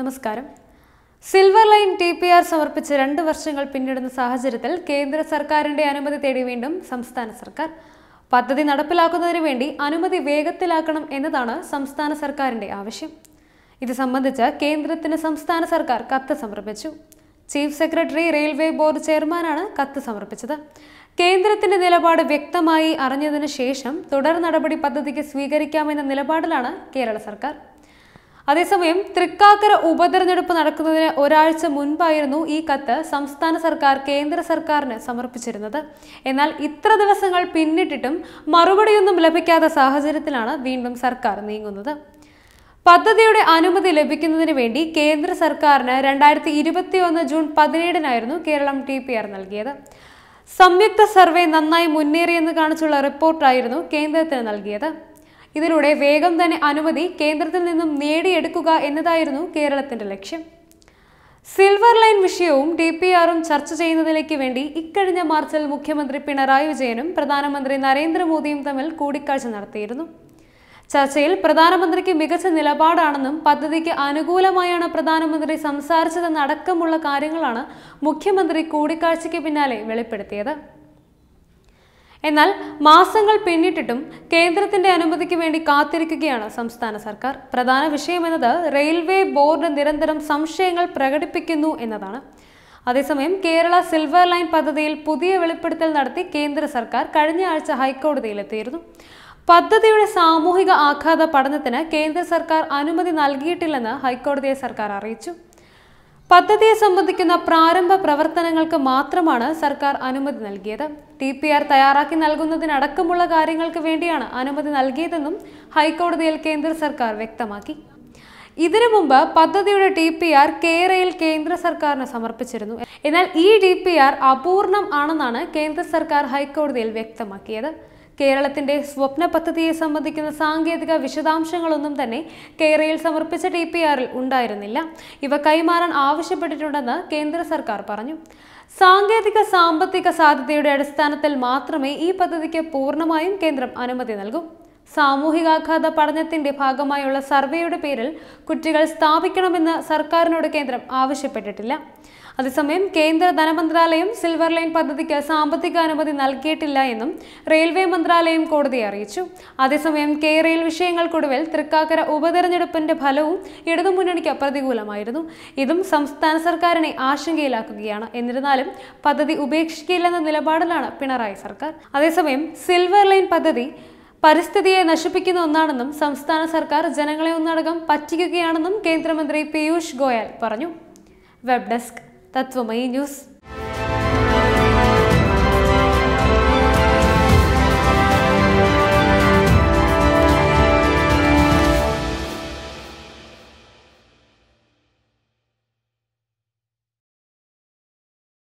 നമസ്കാരം silver line T P R സമർപ്പിച്ച് രണ്ട് വർഷങ്ങൾ പിന്നിടുന്ന സാഹചര്യത്തിൽ കേന്ദ്ര സർക്കാരിന്റെ അനുമതി തേടി വീണ്ടും സംസ്ഥാന സർക്കാർ പദ്ധതി നടപ്പിലാക്കുന്നതിന് വേണ്ടി അനുമതി വേഗത്തിലാക്കണം എന്നതാണ് സംസ്ഥാന സർക്കാരിന്റെ ആവശ്യം ഇത് സംബന്ധിച്ച് കേന്ദ്രത്തിന് സംസ്ഥാന സർക്കാർ കത്ത് സമർപ്പിച്ചു ചീഫ് സെക്രട്ടറി റെയിൽവേ ബോർഡ് ചെയർമാനാണ് കത്ത് സമർപ്പിച്ചത് കേന്ദ്രത്തിന്റെ നിലപാട് വ്യക്തമായി അറിഞ്ഞതിന് ശേഷം തുടർ നടപടി പദ്ധതിക്ക് സ്വീകരിക്കാമെന്ന നിലപാടിലാണ് കേരള സർക്കാർ അതേസമയം തൃക്കാക്കര ഉപതെരഞ്ഞെടുപ്പ് നടക്കുന്നതിന് ഒരാഴ്ച മുൻപായിരുന്നു ഈ കത്ത് സംസ്ഥാന സർക്കാർ കേന്ദ്ര സർക്കാരിന് സമർപ്പിച്ചിരുന്നത് എന്നാൽ ഇത്ര ദിവസങ്ങൾ പിന്നിട്ടിട്ടും മറുപടിയൊന്നും ലഭിക്കാത്ത സാഹചര്യത്തിലാണ് വീണ്ടും സർക്കാർ നീങ്ങുന്നത് പദ്ധതിയുടെ അനുമതി ലഭിക്കുന്നതിന് വേണ്ടി കേന്ദ്ര സർക്കാരിന് രണ്ടായിരത്തി ഇരുപത്തിയൊന്ന് ജൂൺ പതിനേഴിനായിരുന്നു കേരളം ടി പി ആർ നൽകിയത് സംയുക്ത സർവേ നന്നായി മുന്നേറിയെന്ന് കാണിച്ചുള്ള റിപ്പോർട്ടായിരുന്നു കേന്ദ്രത്തിന് നൽകിയത് ഇതിലൂടെ വേഗം തന്നെ അനുമതി കേന്ദ്രത്തിൽ നിന്നും നേടിയെടുക്കുക എന്നതായിരുന്നു കേരളത്തിന്റെ ലക്ഷ്യം സിൽവർ ലൈൻ വിഷയവും ഡി പി ആറും ചർച്ച ചെയ്യുന്നതിലേക്ക് വേണ്ടി ഇക്കഴിഞ്ഞ മാർച്ചിൽ മുഖ്യമന്ത്രി പിണറായി വിജയനും പ്രധാനമന്ത്രി നരേന്ദ്രമോദിയും തമ്മിൽ കൂടിക്കാഴ്ച നടത്തിയിരുന്നു ചർച്ചയിൽ പ്രധാനമന്ത്രിക്ക് മികച്ച നിലപാടാണെന്നും പദ്ധതിക്ക് അനുകൂലമായാണ് പ്രധാനമന്ത്രി സംസാരിച്ചതെന്നടക്കമുള്ള കാര്യങ്ങളാണ് മുഖ്യമന്ത്രി കൂടിക്കാഴ്ചയ്ക്ക് പിന്നാലെ വെളിപ്പെടുത്തിയത് എന്നാൽ മാസങ്ങൾ പിന്നിട്ടിട്ടും കേന്ദ്രത്തിന്റെ അനുമതിക്ക് വേണ്ടി കാത്തിരിക്കുകയാണ് സംസ്ഥാന സർക്കാർ പ്രധാന വിഷയം എന്നത് റെയിൽവേ ബോർഡ് നിരന്തരം സംശയങ്ങൾ പ്രകടിപ്പിക്കുന്നു എന്നതാണ് അതേസമയം കേരള സിൽവർ ലൈൻ പദ്ധതിയിൽ പുതിയ വെളിപ്പെടുത്തൽ നടത്തി കേന്ദ്ര സർക്കാർ കഴിഞ്ഞ ആഴ്ച ഹൈക്കോടതിയിലെത്തിയിരുന്നു പദ്ധതിയുടെ സാമൂഹിക ആഘാത പഠനത്തിന് കേന്ദ്ര സർക്കാർ അനുമതി നൽകിയിട്ടില്ലെന്ന് ഹൈക്കോടതിയെ സർക്കാർ അറിയിച്ചു പദ്ധതിയെ സംബന്ധിക്കുന്ന പ്രാരംഭ പ്രവർത്തനങ്ങൾക്ക് മാത്രമാണ് സർക്കാർ അനുമതി നൽകിയത് ടി പി ആർ തയ്യാറാക്കി നൽകുന്നതിനടക്കമുള്ള കാര്യങ്ങൾക്ക് വേണ്ടിയാണ് അനുമതി നൽകിയതെന്നും ഹൈക്കോടതിയിൽ കേന്ദ്ര സർക്കാർ വ്യക്തമാക്കി ഇതിനു മുമ്പ് പദ്ധതിയുടെ ടി പി ആർ കേരയിൽ കേന്ദ്ര സർക്കാരിന് സമർപ്പിച്ചിരുന്നു എന്നാൽ ഈ ടി പി ആർ അപൂർണം ആണെന്നാണ് കേന്ദ്ര സർക്കാർ ഹൈക്കോടതിയിൽ വ്യക്തമാക്കിയത് കേരളത്തിന്റെ സ്വപ്ന പദ്ധതിയെ സംബന്ധിക്കുന്ന സാങ്കേതിക വിശദാംശങ്ങളൊന്നും തന്നെ കേരയിൽ സമർപ്പിച്ച ടി പി ആറിൽ ഉണ്ടായിരുന്നില്ല ഇവ കൈമാറാൻ ആവശ്യപ്പെട്ടിട്ടുണ്ടെന്ന് കേന്ദ്ര സർക്കാർ പറഞ്ഞു സാങ്കേതിക സാമ്പത്തിക സാധ്യതയുടെ അടിസ്ഥാനത്തിൽ മാത്രമേ ഈ പദ്ധതിക്ക് പൂർണ്ണമായും കേന്ദ്രം അനുമതി നൽകൂ സാമൂഹികാഘാത പഠനത്തിന്റെ ഭാഗമായുള്ള സർവേയുടെ പേരിൽ കുറ്റികൾ സ്ഥാപിക്കണമെന്ന് സർക്കാരിനോട് കേന്ദ്രം ആവശ്യപ്പെട്ടിട്ടില്ല അതേസമയം കേന്ദ്ര ധനമന്ത്രാലയം സിൽവർ ലൈൻ പദ്ധതിക്ക് സാമ്പത്തിക അനുമതി നൽകിയിട്ടില്ല എന്നും റെയിൽവേ മന്ത്രാലയം കോടതിയെ അറിയിച്ചു അതേസമയം കെ റെയിൽ വിഷയങ്ങൾക്കൊടുവിൽ തൃക്കാക്കര ഉപതെരഞ്ഞെടുപ്പിന്റെ ഫലവും ഇടതുമുന്നണിക്ക് പ്രതികൂലമായിരുന്നു ഇതും സംസ്ഥാന സർക്കാരിനെ ആശങ്കയിലാക്കുകയാണ് എന്നിരുന്നാലും പദ്ധതി ഉപേക്ഷിക്കില്ലെന്ന നിലപാടിലാണ് പിണറായി സർക്കാർ അതേസമയം സിൽവർ ലൈൻ പദ്ധതി പരിസ്ഥിതിയെ നശിപ്പിക്കുന്ന ഒന്നാണെന്നും സംസ്ഥാന സർക്കാർ ജനങ്ങളെ ഒന്നടങ്കം പറ്റിക്കുകയാണെന്നും കേന്ദ്രമന്ത്രി പീയൂഷ് ഗോയൽ പറഞ്ഞു വെബ് ഡെസ്ക് തത്വമയി ന്യൂസ്